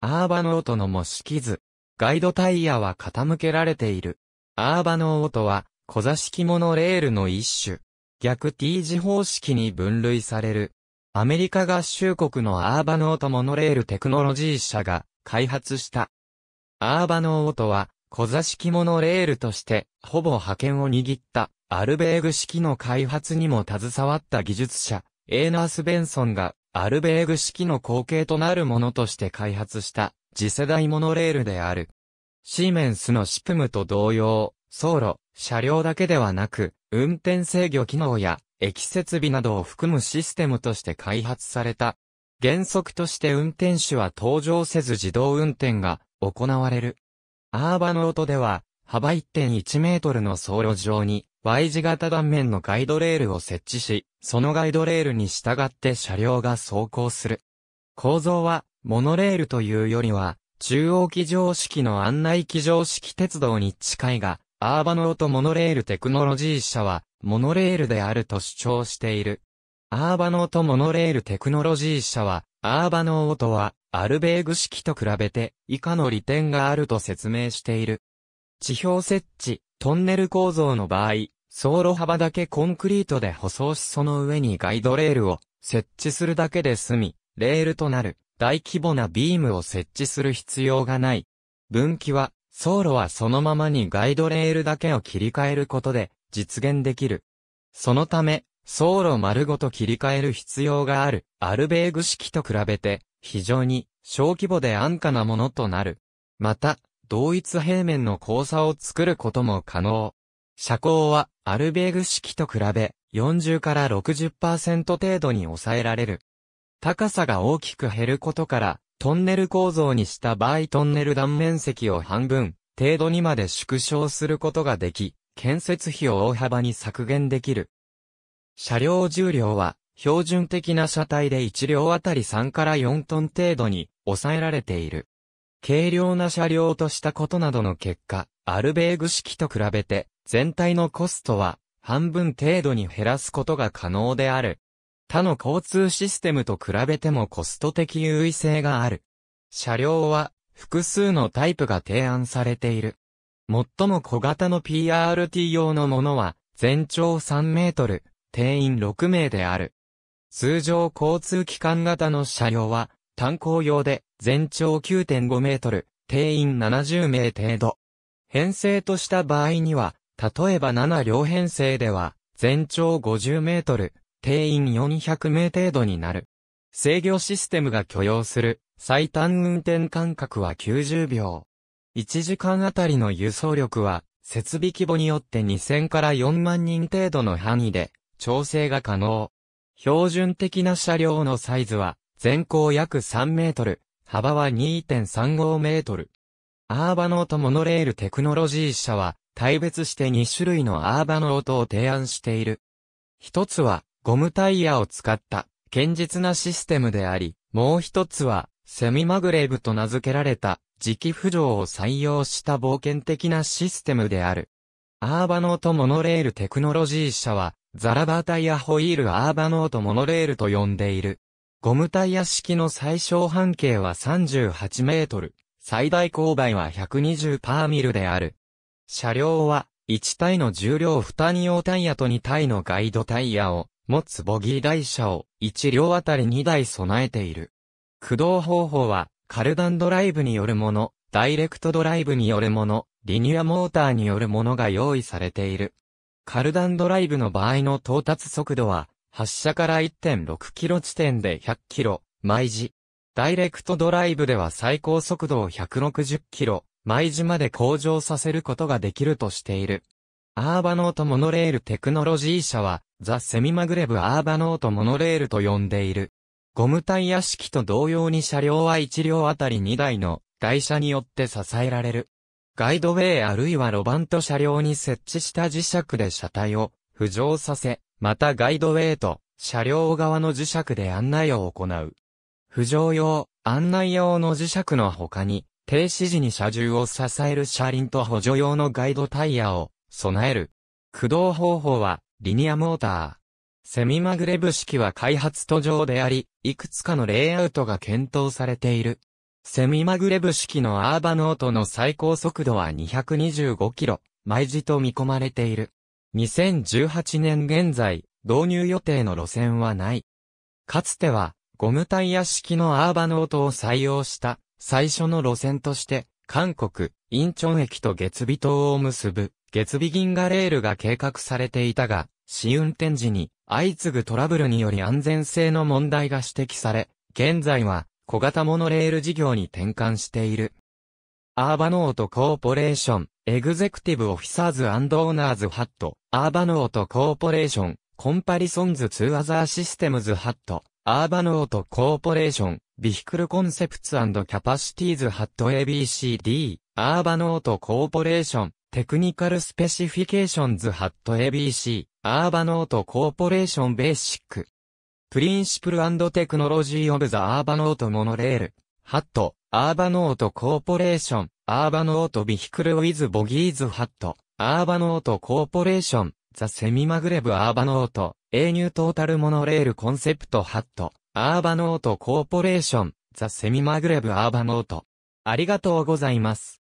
アーバノートの模式図。ガイドタイヤは傾けられている。アーバノートは小座式モノレールの一種。逆 T 字方式に分類される。アメリカ合衆国のアーバノートモノレールテクノロジー社が開発した。アーバノートは小座式モノレールとしてほぼ覇権を握ったアルベーグ式の開発にも携わった技術者エーナース・ベンソンが、アルベーグ式の後継となるものとして開発した、次世代モノレールである。シーメンスのシプムと同様、走路、車両だけではなく、運転制御機能や、駅設備などを含むシステムとして開発された。原則として運転手は登場せず自動運転が行われる。アーバノートでは、幅1.1メートルの走路上に、Y 字型断面のガイドレールを設置し、そのガイドレールに従って車両が走行する。構造は、モノレールというよりは、中央機常式の案内機常式鉄道に近いが、アーバノーとモノレールテクノロジー社は、モノレールであると主張している。アーバノーとモノレールテクノロジー社は、アーバノーとは、アルベーグ式と比べて、以下の利点があると説明している。地表設置、トンネル構造の場合、走路幅だけコンクリートで舗装しその上にガイドレールを設置するだけで済み、レールとなる大規模なビームを設置する必要がない。分岐は、走路はそのままにガイドレールだけを切り替えることで実現できる。そのため、走路丸ごと切り替える必要があるアルベーグ式と比べて非常に小規模で安価なものとなる。また、同一平面の交差を作ることも可能。車高はアルベーグ式と比べ40から60%程度に抑えられる。高さが大きく減ることからトンネル構造にした場合トンネル断面積を半分程度にまで縮小することができ、建設費を大幅に削減できる。車両重量は標準的な車体で1両あたり3から4トン程度に抑えられている。軽量な車両としたことなどの結果、アルベーグ式と比べて、全体のコストは、半分程度に減らすことが可能である。他の交通システムと比べてもコスト的優位性がある。車両は、複数のタイプが提案されている。最も小型の PRT 用のものは、全長3メートル、定員6名である。通常交通機関型の車両は、炭鉱用で、全長9.5メートル、定員70名程度。編成とした場合には、例えば7両編成では、全長50メートル、定員400名程度になる。制御システムが許容する、最短運転間隔は90秒。1時間あたりの輸送力は、設備規模によって2000から4万人程度の範囲で、調整が可能。標準的な車両のサイズは、全高約3メートル、幅は2.35メートル。アーバノートモノレールテクノロジー社は、対別して2種類のアーバノートを提案している。一つは、ゴムタイヤを使った、堅実なシステムであり、もう一つは、セミマグレーブと名付けられた、磁気浮上を採用した冒険的なシステムである。アーバノートモノレールテクノロジー社は、ザラバータイヤホイールアーバノートモノレールと呼んでいる。ゴムタイヤ式の最小半径は38メートル、最大勾配は120パーミルである。車両は、1体の重量負担用タイヤと2体のガイドタイヤを持つボギー台車を1両あたり2台備えている。駆動方法は、カルダンドライブによるもの、ダイレクトドライブによるもの、リニアモーターによるものが用意されている。カルダンドライブの場合の到達速度は発射から1.6キロ地点で100キロ、毎時。ダイレクトドライブでは最高速度を160キロ、毎時まで向上させることができるとしている。アーバノートモノレールテクノロジー社は、ザ・セミマグレブ・アーバノートモノレールと呼んでいる。ゴムタイヤ式と同様に車両は1両あたり2台の台車によって支えられる。ガイドウェイあるいはロバント車両に設置した磁石で車体を浮上させ、またガイドウェイと、車両側の磁石で案内を行う。浮上用、案内用の磁石の他に、停止時に車重を支える車輪と補助用のガイドタイヤを備える。駆動方法は、リニアモーター。セミマグレブ式は開発途上であり、いくつかのレイアウトが検討されている。セミマグレブ式のアーバノートの最高速度は225キロ、毎時と見込まれている。2018年現在、導入予定の路線はない。かつては、ゴムタイヤ式のアーバノートを採用した最初の路線として、韓国、インチョン駅と月尾島を結ぶ、月尾銀河レールが計画されていたが、試運転時に相次ぐトラブルにより安全性の問題が指摘され、現在は小型モノレール事業に転換している。アーバノートコーポレーション、エグゼクティブオフィサーズオーナーズハット、アーバノートコーポレーション、コンパリソンズツーアザーシステムズハット、アーバノートコーポレーション、ビヒクルコンセプツキャパシティーズハット ABCD、アーバノートコーポレーション、テクニカルスペシフィケーションズハット ABC、アーバノートコーポレーションベーシック。プリンシプルテクノロジーオブザアーバノートモノレール、ハット、アーバノートコーポレーション、アーバノートビヒクルウィズボギーズハット、アーバノートコーポレーション、ザセミマグレブアーバノート、英入トータルモノレールコンセプトハット、アーバノートコーポレーション、ザセミマグレブアーバノート。ありがとうございます。